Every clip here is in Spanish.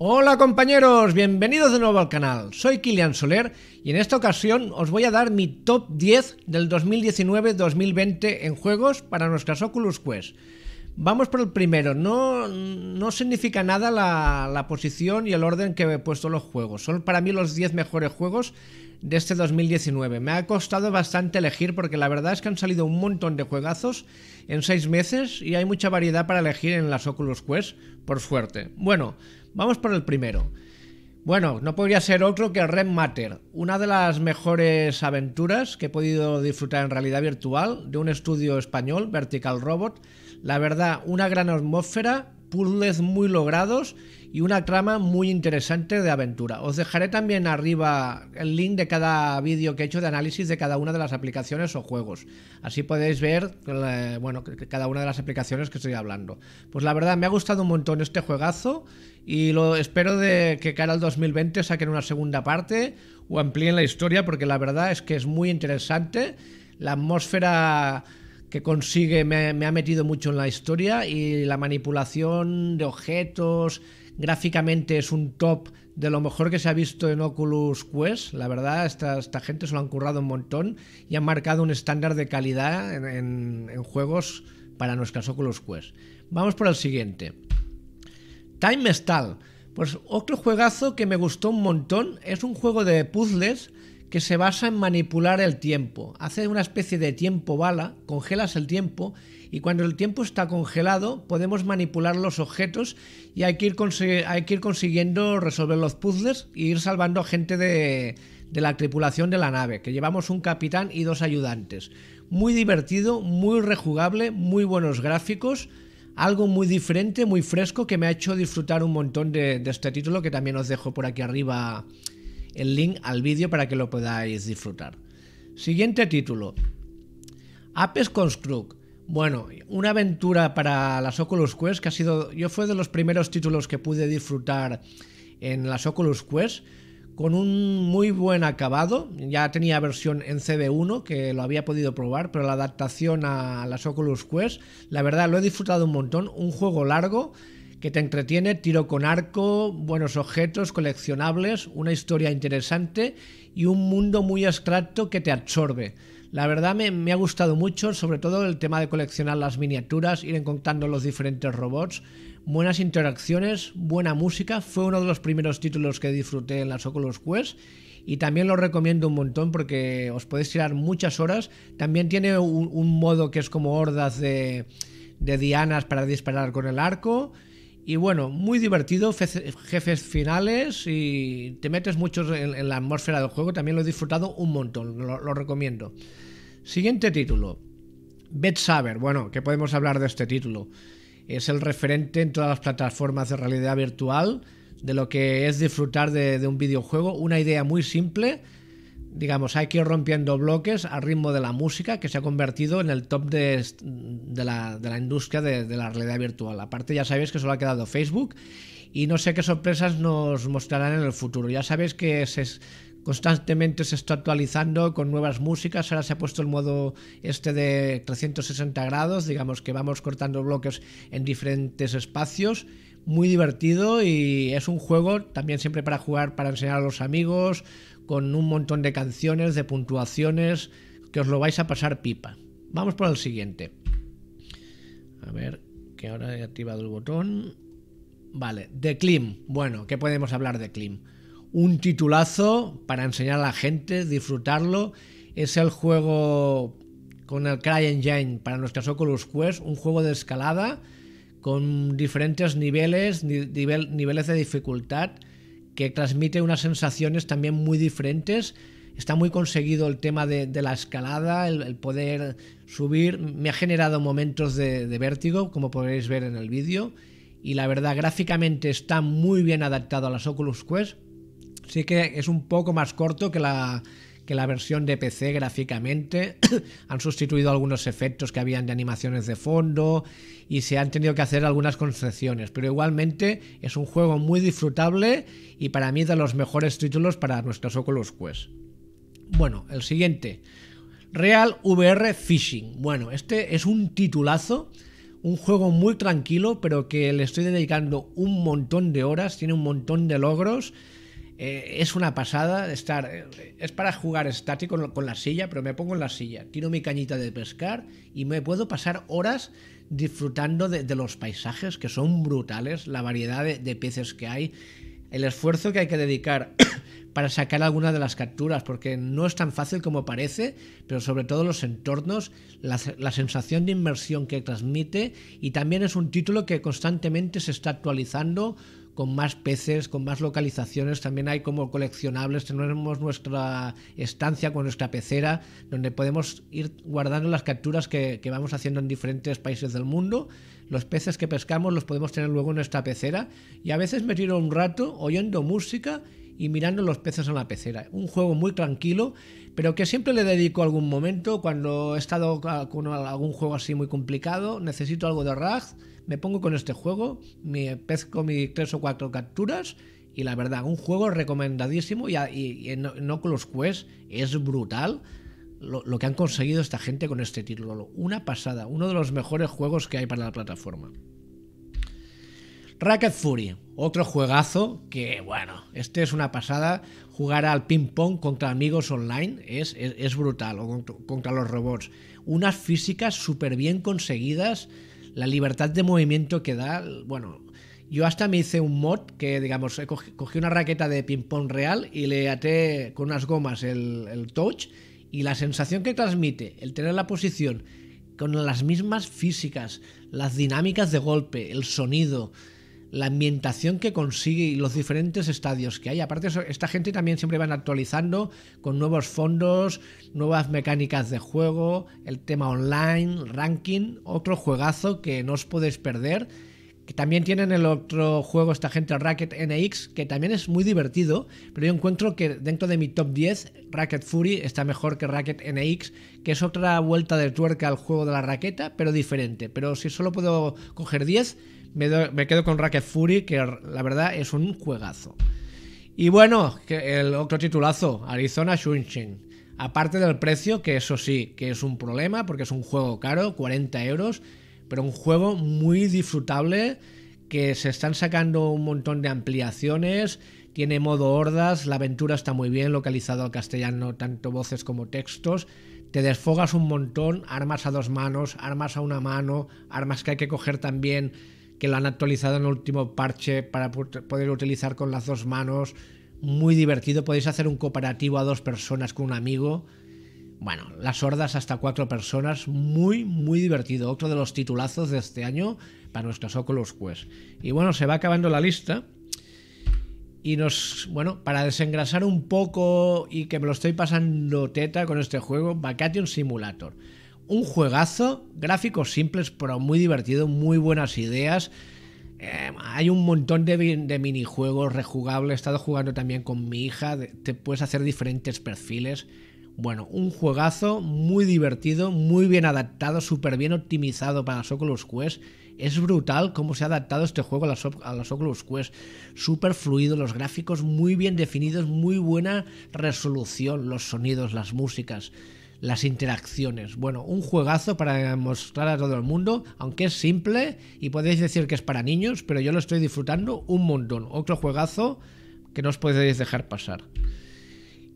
Hola compañeros, bienvenidos de nuevo al canal. Soy Kilian Soler y en esta ocasión os voy a dar mi top 10 del 2019-2020 en juegos para nuestras Oculus Quest. Vamos por el primero. No, significa nada la, la, posición y el orden que he puesto los juegos. Son para mí los 10 mejores juegos de este 2019. Me ha costado bastante elegir porque la verdad es que han salido un montón de juegazos en 6 meses y hay mucha variedad para elegir en las Oculus Quest, por suerte. Bueno, vamos por el primero. Bueno, no podría ser otro que Red Matter, una de las mejores aventuras que he podido disfrutar en realidad virtual de un estudio español, Vertical Robot. La verdad, una gran atmósfera, puzzles muy logrados y una trama muy interesante de aventura. Os dejaré también arriba el link de cada vídeo que he hecho de análisis de cada una de las aplicaciones o juegos. Así podéis ver eh, bueno, cada una de las aplicaciones que estoy hablando. Pues la verdad me ha gustado un montón este juegazo y lo espero de que cara al 2020 saquen una segunda parte o amplíen la historia porque la verdad es que es muy interesante. La atmósfera que consigue me, ha metido mucho en la historia y la manipulación de objetos gráficamente es un top de lo mejor que se ha visto en Oculus Quest. La verdad, esta, gente se lo han currado un montón y han marcado un estándar de calidad en, en juegos para nuestras Oculus Quest. Vamos por el siguiente. Time Stall. Pues otro juegazo que me gustó un montón es un juego de puzzles que se basa en manipular el tiempo. Haces una especie de tiempo bala, congelas el tiempo y cuando el tiempo está congelado podemos manipular los objetos y hay que ir, consiguiendo resolver los puzzles e ir salvando a gente de, de la tripulación de la nave, que llevamos un capitán y dos ayudantes. Muy divertido, muy rejugable, muy buenos gráficos algo muy diferente, muy fresco, que me ha hecho disfrutar un montón de, este título, que también os dejo por aquí arriba el link al vídeo para que lo podáis disfrutar. Siguiente título. Apes Construct. Bueno, una aventura para las Oculus Quest que ha sido, yo fue de los primeros títulos que pude disfrutar en las Oculus Quest con un muy buen acabado. Ya tenía versión en CD1 que lo había podido probar, pero la adaptación a las Oculus Quest, la verdad lo he disfrutado un montón. Un juego largo que te entretiene, tiro con arco, buenos objetos, coleccionables, una historia interesante y un mundo muy abstracto que te absorbe. La verdad me, me, ha gustado mucho, sobre todo el tema de coleccionar las miniaturas, ir encontrando los diferentes robots buenas interacciones, buena música. Fue uno de los primeros títulos que disfruté en las Oculus Quest y también lo recomiendo un montón porque os podéis tirar muchas horas. También tiene un, modo que es como hordas de, dianas para disparar con el arco. Y bueno, muy divertido, jefes finales y te metes mucho en, la atmósfera del juego. También lo he disfrutado un montón, lo, recomiendo. Siguiente título, Bet Saber. Bueno, que podemos hablar de este título es el referente en todas las plataformas de realidad virtual de lo que es disfrutar de, un videojuego. Una idea muy simple, digamos, hay que ir rompiendo bloques al ritmo de la música que se ha convertido en el top de, la, industria de, la realidad virtual. Aparte ya sabéis que solo ha quedado Facebook y no sé qué sorpresas nos mostrarán en el futuro. Ya sabéis que es constantemente se está actualizando con nuevas músicas. Ahora se ha puesto el modo este de 360 grados, digamos que vamos cortando bloques en diferentes espacios. Muy divertido y es un juego también siempre para jugar, para enseñar a los amigos, con un montón de canciones, de puntuaciones, que os lo vais a pasar pipa. Vamos por el siguiente. A ver, que ahora he activado el botón. Vale, de Klim. Bueno, ¿qué podemos hablar de Klim? un titulazo para enseñar a la gente, disfrutarlo. Es el juego con el CryEngine para nuestras Oculus Quest, un juego de escalada con diferentes niveles, niveles de dificultad que transmite unas sensaciones también muy diferentes. Está muy conseguido el tema de, la escalada, el, poder subir. Me ha generado momentos de, de vértigo, como podréis ver en el vídeo. Y la verdad, gráficamente está muy bien adaptado a las Oculus Quest sí que es un poco más corto que la, que la versión de PC gráficamente. han sustituido algunos efectos que habían de animaciones de fondo y se han tenido que hacer algunas concesiones. Pero igualmente es un juego muy disfrutable y para mí de los mejores títulos para nuestros Oculus Quest. Bueno, el siguiente. Real VR Fishing. Bueno, este es un titulazo un juego muy tranquilo, pero que le estoy dedicando un montón de horas, tiene un montón de logros. Eh, es una pasada estar. Eh, es para jugar estático con, la silla, pero me pongo en la silla, tiro mi cañita de pescar y me puedo pasar horas disfrutando de, los paisajes que son brutales, la variedad de, peces que hay, el esfuerzo que hay que dedicar para sacar alguna de las capturas, porque no es tan fácil como parece, pero sobre todo los entornos, la, sensación de inmersión que transmite y también es un título que constantemente se está actualizando con más peces, con más localizaciones. También hay como coleccionables. Tenemos nuestra estancia con nuestra pecera, donde podemos ir guardando las capturas que, vamos haciendo en diferentes países del mundo. Los peces que pescamos los podemos tener luego en nuestra pecera. Y a veces me tiro un rato oyendo música y mirando los peces en la pecera. Un juego muy tranquilo, pero que siempre le dedico algún momento cuando he estado con algún juego así muy complicado, necesito algo de rag, me pongo con este juego, me pesco mis tres o cuatro capturas y la verdad, un juego recomendadísimo y, y, y en Oculus Quest es brutal. lo, que han conseguido esta gente con este título. Una pasada, uno de los mejores juegos que hay para la plataforma. Racket Fury, otro juegazo que, bueno, este es una pasada. Jugar al ping-pong contra amigos online es, es, brutal, o contra, los robots. Unas físicas súper bien conseguidas, la libertad de movimiento que da, bueno. Yo hasta me hice un mod que, digamos, cogí, una raqueta de ping-pong real y le até con unas gomas el, el touch y la sensación que transmite el tener la posición con las mismas físicas, las dinámicas de golpe, el sonido, la ambientación que consigue y los diferentes estadios que hay. Aparte, esta gente también siempre van actualizando con nuevos fondos, nuevas mecánicas de juego, el tema online, ranking, otro juegazo que no os podéis perder. Que también tienen el otro juego, esta gente, Racket NX, que también es muy divertido, pero yo encuentro que dentro de mi top 10, Racket Fury está mejor que Racket NX, que es otra vuelta de tuerca al juego de la raqueta, pero diferente. Pero si solo puedo coger 10, me, quedo con Racket Fury, que la verdad es un juegazo. Y bueno, el otro titulazo, Arizona Sunshine. Aparte del precio, que eso sí, que es un problema, porque es un juego caro, 40 euros, pero un juego muy disfrutable, que se están sacando un montón de ampliaciones, tiene modo hordas, la aventura está muy bien localizado al castellano, tanto voces como textos, te desfogas un montón, armas a dos manos, armas a una mano, armas que hay que coger también que lo han actualizado en el último parche para poder utilizar con las dos manos. Muy divertido, podéis hacer un cooperativo a dos personas con un amigo. Bueno, las hordas hasta cuatro personas, muy, muy divertido. Otro de los titulazos de este año para nuestros Oculus Quest. Y bueno, se va acabando la lista. Y nos, bueno, para desengrasar un poco y que me lo estoy pasando teta con este juego, Vacation Simulator un juegazo, gráficos simples pero muy divertido, muy buenas ideas. Eh, hay un montón de, minijuegos rejugables. He estado jugando también con mi hija. te puedes hacer diferentes perfiles. Bueno, un juegazo muy divertido, muy bien adaptado, súper bien optimizado para los Oculus Quest. Es brutal cómo se ha adaptado este juego a los a Oculus Quest. Súper fluido, los gráficos muy bien definidos, muy buena resolución, los sonidos, las músicas las interacciones. Bueno, un juegazo para mostrar a todo el mundo, aunque es simple y podéis decir que es para niños, pero yo lo estoy disfrutando un montón. Otro juegazo que no os podéis dejar pasar.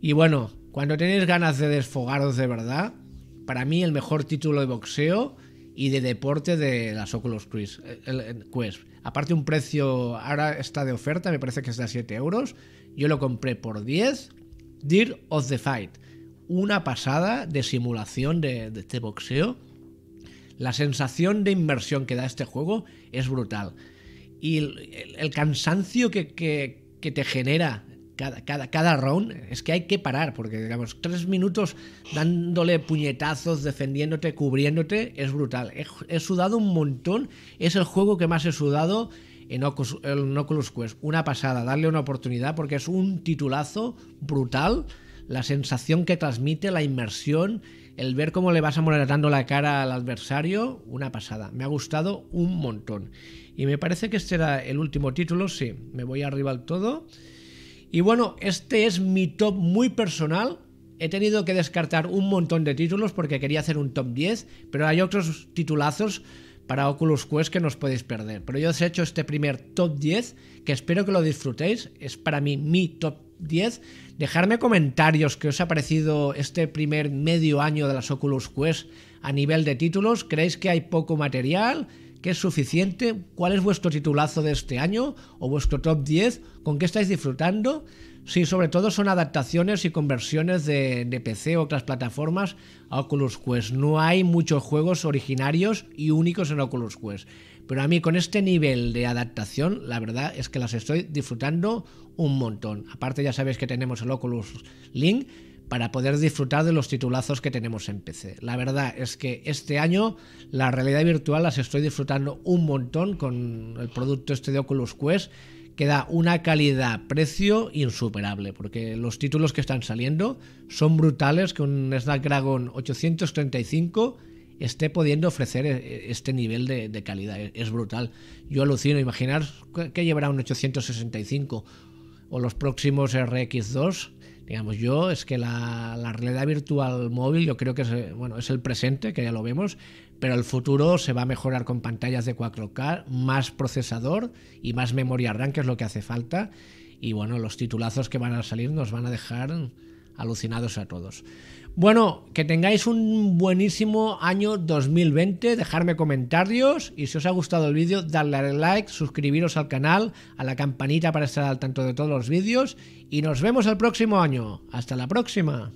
Y bueno, cuando tenéis ganas de desfogaros de verdad, para mí el mejor título de boxeo y de deporte de las Oculus Quest. Aparte un precio, ahora está de oferta, me parece que es de 7 euros. Yo lo compré por 10. Dear of the Fight una pasada de simulación de, este boxeo. La sensación de inmersión que da este juego es brutal. Y el, cansancio que, te genera cada, round es que hay que parar, porque digamos, tres minutos dándole puñetazos, defendiéndote, cubriéndote, es brutal. He, sudado un montón, es el juego que más he sudado en en Oculus Quest. Una pasada, darle una oportunidad porque es un titulazo brutal la sensación que transmite, la inmersión, el ver cómo le vas amoratando la cara al adversario, una pasada. Me ha gustado un montón. Y me parece que este era el último título, sí, me voy arriba al todo. Y bueno, este es mi top muy personal. He tenido que descartar un montón de títulos porque quería hacer un top 10, pero hay otros titulazos para Oculus Quest que no os podéis perder. Pero yo os he hecho este primer top 10 que espero que lo disfrutéis. Es para mí mi top 10. 10. Dejarme comentarios que os ha parecido este primer medio año de las Oculus Quest a nivel de títulos. ¿Creéis que hay poco material? ¿Qué es suficiente? ¿Cuál es vuestro titulazo de este año o vuestro top 10? ¿Con qué estáis disfrutando? Si sobre todo son adaptaciones y conversiones de, de PC o otras plataformas a Oculus Quest. No hay muchos juegos originarios y únicos en Oculus Quest. Pero a mí con este nivel de adaptación, la verdad es que las estoy disfrutando un montón. Aparte ya sabéis que tenemos el Oculus Link para poder disfrutar de los titulazos que tenemos en PC. La verdad es que este año la realidad virtual las estoy disfrutando un montón con el producto este de Oculus Quest que da una calidad-precio insuperable, porque los títulos que están saliendo son brutales que un Snapdragon 835 esté pudiendo ofrecer e-, este nivel de, calidad. E-, es brutal. Yo alucino, imaginar que llevará un 865 o los próximos RX2 Digamos, yo es que la, realidad virtual móvil yo creo que es, eh, bueno, es el presente, que ya lo vemos, pero el futuro se va a mejorar con pantallas de 4K, más procesador y más memoria RAM, que es lo que hace falta. Y bueno, los titulazos que van a salir nos van a dejar alucinados a todos. Bueno, que tengáis un buenísimo año 2020, dejarme comentarios y si os ha gustado el vídeo, darle al like, suscribiros al canal, a la campanita para estar al tanto de todos los vídeos y nos vemos el próximo año. Hasta la próxima.